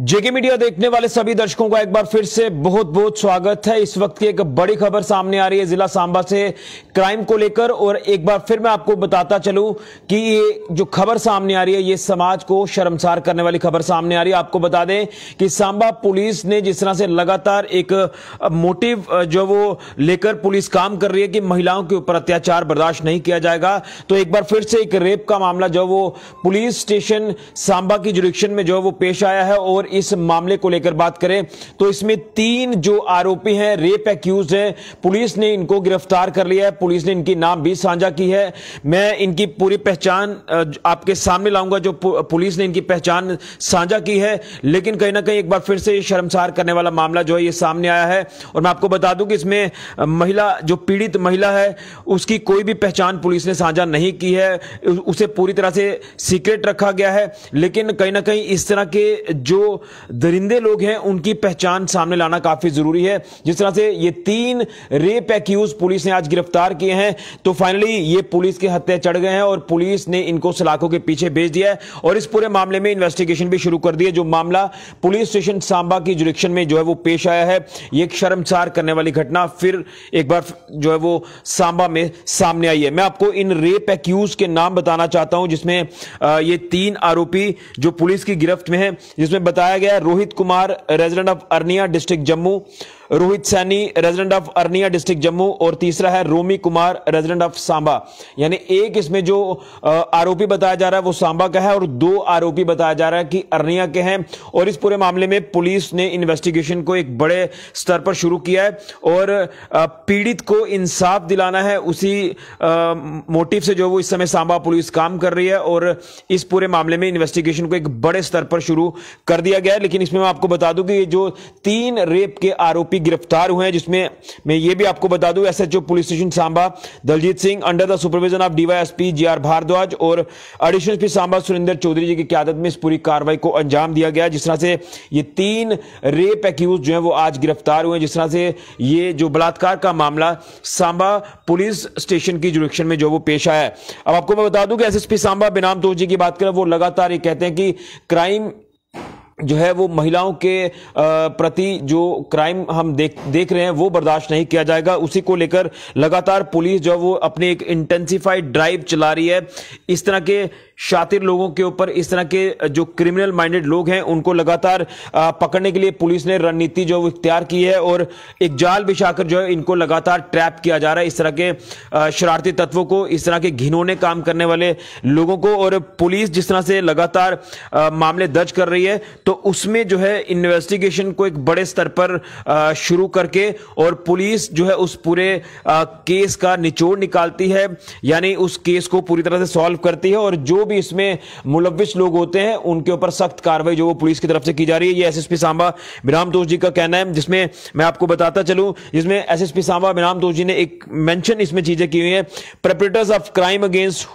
जेके media देखने वाले सभी दर्शकों का एक बार फिर से बहुत बहुत स्वागत है इस वक्त की एक बड़ी खबर सामने आ रही है जिला सांबा से क्राइम को लेकर और एक बार फिर मैं आपको बताता चलूं कि ये जो खबर सामने आ रही है ये समाज को शर्मसार करने वाली खबर सामने आ रही है आपको बता दें कि सांबा पुलिस ने जिस तरह से लगातार एक मोटिव जो वो लेकर पुलिस काम कर रही है कि महिलाओं के ऊपर अत्याचार बर्दाश्त नहीं किया जाएगा तो एक बार फिर से एक रेप का मामला जो वो पुलिस स्टेशन सांबा की जुरिक्शन में जो वो पेश आया है और और इस मामले को लेकर बात करें तो इसमें तीन जो आरोपी हैं रेप एक्यूज हैं पुलिस ने इनको गिरफ्तार कर लिया है पुलिस ने इनकी नाम भी साझा की है मैं इनकी पूरी पहचान आपके सामने लाऊंगा जो पुलिस ने इनकी पहचान साझा की है लेकिन कहीं ना कहीं एक बार फिर से शर्मसार करने वाला मामला जो है ये सामने आया है और मैं आपको बता दूं कि इसमें महिला जो पीड़ित महिला है उसकी कोई भी पहचान पुलिस ने साझा नहीं की है उसे पूरी तरह से सीक्रेट रखा गया है लेकिन कहीं ना कहीं इस तरह के जो दरिंदे लोग हैं उनकी पहचान सामने लाना काफ़ी ज़रूरी है जिस तरह से ये तीन रेप एक्यूज पुलिस ने आज गिरफ्तार किए हैं तो फाइनली ये पुलिस के हत्या चढ़ गए हैं और पुलिस ने इनको सलाखों के पीछे भेज दिया है और इस पूरे मामले में इन्वेस्टिगेशन भी शुरू कर दी जो मामला पुलिस स्टेशन सांबा की जुरिक्शन में जो है वो पेश आया है ये एक शर्मसार करने वाली घटना फिर एक बार जो है वो सांबा में सामने आई है मैं आपको इन रेप एक्यूज के नाम बताना चाहता हूं जिसमें ये तीन आरोपी जो पुलिस की गिरफ्त में है जिसमें बताया बताया गया Rohit Kumar resident of Arnia district Jammu Rohit Saini resident of Arnia district Jammu और तीसरा है रोमी कुमार रेजिडेंट ऑफ सांबा यानी एक इसमें जो आरोपी बताया जा रहा है वो सांबा का है और दो आरोपी बताया जा रहा है कि अर्निया के हैं और इस पूरे मामले में पुलिस ने इन्वेस्टिगेशन को एक बड़े स्तर पर शुरू किया है और पीड़ित को इंसाफ दिलाना है उसी मोटिव से जो वो इस समय सांबा पुलिस काम कर रही है और इस पूरे मामले में इन्वेस्टिगेशन को एक बड़े स्तर पर शुरू कर दिया गया है लेकिन इसमें मैं आपको बता दूं कि ये जो तीन रेप के आरोपी आरोपी गिरफ्तार हुए हैं जिसमें मैं ये भी आपको बता दूं SHO police station Samba Daljeet Singh under the supervision of DYSP G R Bhardwaj और एडिशनल पी सांबा सुरेंद्र चौधरी जी की क्यादत में इस पूरी कार्रवाई को अंजाम दिया गया जिस तरह से ये तीन रेप एक्यूज जो है वो आज गिरफ्तार हुए जिस तरह से ये जो बलात्कार का मामला सांबा पुलिस स्टेशन की जुडिक्शन में जो वो पेश आया है अब आपको मैं बता दूं कि एसएसपी सांबा बिनाम तो जी की बात करें वो लगातार ये कहते हैं कि क्राइम जो है वो महिलाओं के प्रति जो क्राइम हम देख देख रहे हैं वो बर्दाश्त नहीं किया जाएगा उसी को लेकर लगातार पुलिस जो है वो अपनी एक इंटेंसिफाइड ड्राइव चला रही है इस तरह के शातिर लोगों के ऊपर इस तरह के जो क्रिमिनल माइंडेड लोग हैं उनको लगातार पकड़ने के लिए पुलिस ने रणनीति जो इख्तियार की है और एक जाल बिछाकर जो है इनको लगातार ट्रैप किया जा रहा है इस तरह के शरारती तत्वों को इस तरह के घिनौने काम करने वाले लोगों को और पुलिस जिस तरह से लगातार मामले दर्ज कर रही है तो उसमें जो है इन्वेस्टिगेशन को एक बड़े स्तर पर शुरू करके और पुलिस जो है उस पूरे केस का निचोड़ निकालती है यानी उस केस को पूरी तरह से सॉल्व करती है और जो भी इसमें मुलविस लोग होते हैं उनके ऊपर सख्त कार्रवाई जो वो पुलिस की तरफ से की जा रही है ये एसएसपी सांबा विराम तोष जी का कहना है जिसमें मैं आपको बताता चलूं जिसमें एसएसपी सांबा विराम तोष जी ने एक मेंशन इसमें चीजें की हुई है perpetrators of crime against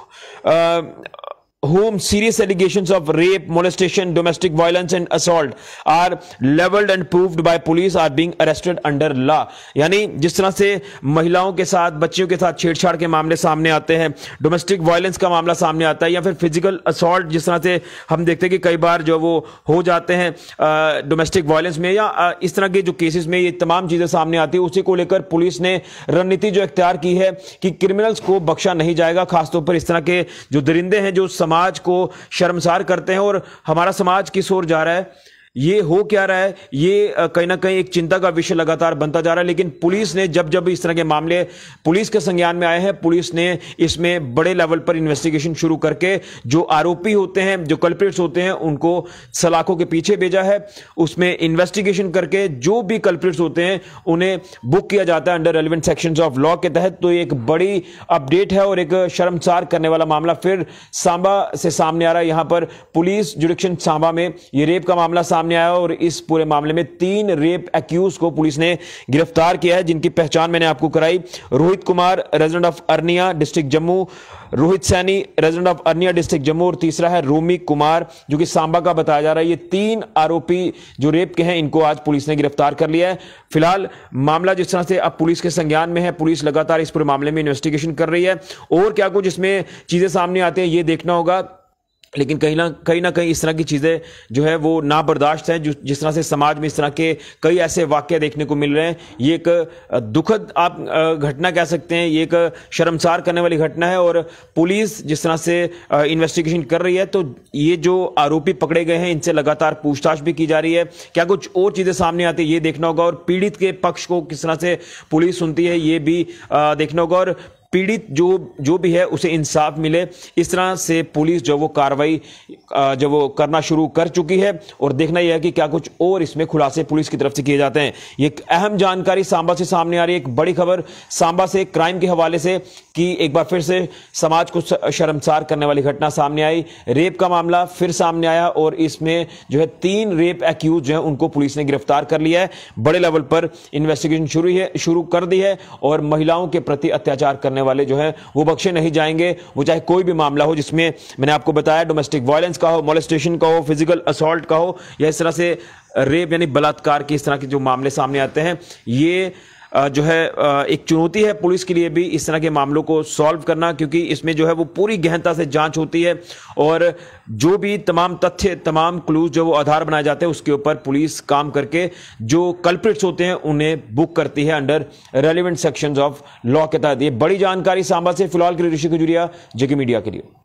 whom serious allegations of rape, molestation, domestic violence and assault are leveled and proved by police are being arrested under law. यानी जिस तरह से महिलाओं के साथ बच्चियों के साथ छेड़छाड़ के मामले सामने आते हैं डोमेस्टिक वायलेंस का मामला सामने आता है या फिर फिजिकल असॉल्ट जिस तरह से हम देखते हैं कि कई बार जो वो हो जाते हैं डोमेस्टिक वायलेंस में या आ, इस तरह के जो केसेस में ये तमाम चीज़ें सामने आती है उसी को लेकर पुलिस ने रणनीति जो इख्तियार की है कि क्रिमिनल्स को बख्शा नहीं जाएगा खासतौर पर इस तरह के जो दरिंदे हैं जो सम समाज को शर्मसार करते हैं और हमारा समाज किस ओर जा रहा है ये हो क्या रहा है ये कहीं ना कहीं एक चिंता का विषय लगातार बनता जा रहा है लेकिन पुलिस ने जब जब इस तरह के मामले पुलिस के संज्ञान में आए हैं पुलिस ने इसमें बड़े लेवल पर इन्वेस्टिगेशन शुरू करके जो आरोपी होते हैं जो कल्प्रिट्स होते हैं उनको सलाखों के पीछे भेजा है उसमें इन्वेस्टिगेशन करके जो भी कल्प्रिट्स होते हैं उन्हें बुक किया जाता है under relevant section of law के तहत तो एक बड़ी अपडेट है और एक शर्मसार करने वाला मामला फिर सांबा से सामने आ रहा है यहां पर पुलिस जुडिक्शन सांबा में ये रेप का मामला सामने आया और इस पूरे मामले में तीन रेप एक्यूज को पुलिस ने गिरफ्तार किया है जिनकी पहचान मैंने आपको कराई Rohit Kumar resident of Arnia district Jammu Rohit Saini resident of Arnia district Jammu और तीसरा है रोमी कुमार जो कि सांबा का बताया जा रहा है ये तीन आरोपी जो रेप के हैं इनको आज पुलिस ने गिरफ्तार कर लिया है फिलहाल मामला जिस तरह से अब पुलिस के संज्ञान में है पुलिस लगातार इस पूरे मामले में इन्वेस्टिगेशन कर रही है और क्या कुछ इसमें चीजें सामने आते हैं ये देखना होगा लेकिन कहीं ना कहीं ना कहीं इस तरह की चीज़ें जो है वो ना बर्दाश्त हैं जो जिस तरह से समाज में इस तरह के कई ऐसे वाक्य देखने को मिल रहे हैं ये एक दुखद आप घटना कह सकते हैं ये एक शर्मसार करने वाली घटना है और पुलिस जिस तरह से इन्वेस्टिगेशन कर रही है तो ये जो आरोपी पकड़े गए हैं इनसे लगातार पूछताछ भी की जा रही है क्या कुछ और चीज़ें सामने आती है ये देखना होगा और पीड़ित के पक्ष को किस तरह से पुलिस सुनती है ये भी देखना होगा और पीड़ित जो जो भी है उसे इंसाफ मिले इस तरह से पुलिस जो वो कार्रवाई जो वो करना शुरू कर चुकी है और देखना यह है कि क्या कुछ और इसमें खुलासे पुलिस की तरफ से किए जाते हैं ये अहम जानकारी सांबा से सामने आ रही है एक बड़ी खबर सांबा से क्राइम के हवाले से की एक बार फिर से समाज को शर्मसार करने वाली घटना सामने आई रेप का मामला फिर सामने आया और इसमें जो है तीन रेप एक्यूज जो है उनको पुलिस ने गिरफ्तार कर लिया है बड़े लेवल पर इन्वेस्टिगेशन शुरू है शुरू कर दी है और महिलाओं के प्रति अत्याचार करने वाले जो है वो बख्शे नहीं जाएंगे वो चाहे कोई भी मामला हो जिसमें मैंने आपको बताया डोमेस्टिक वायलेंस का हो मोलेस्टेशन का हो फिजिकल असॉल्ट का हो या इस तरह से रेप यानी बलात्कार की इस तरह के जो मामले सामने आते हैं ये जो है एक चुनौती है पुलिस के लिए भी इस तरह के मामलों को सॉल्व करना क्योंकि इसमें जो है वो पूरी गहनता से जांच होती है और जो भी तमाम तथ्य तमाम क्लूज जो वो आधार बनाए जाते हैं उसके ऊपर पुलिस काम करके जो कल्प्रिट्स होते हैं उन्हें बुक करती है under relevant sections of law के तहत ये बड़ी जानकारी सांबा से फिलहाल के लिए ऋषि खजूरिया जेके मीडिया के लिए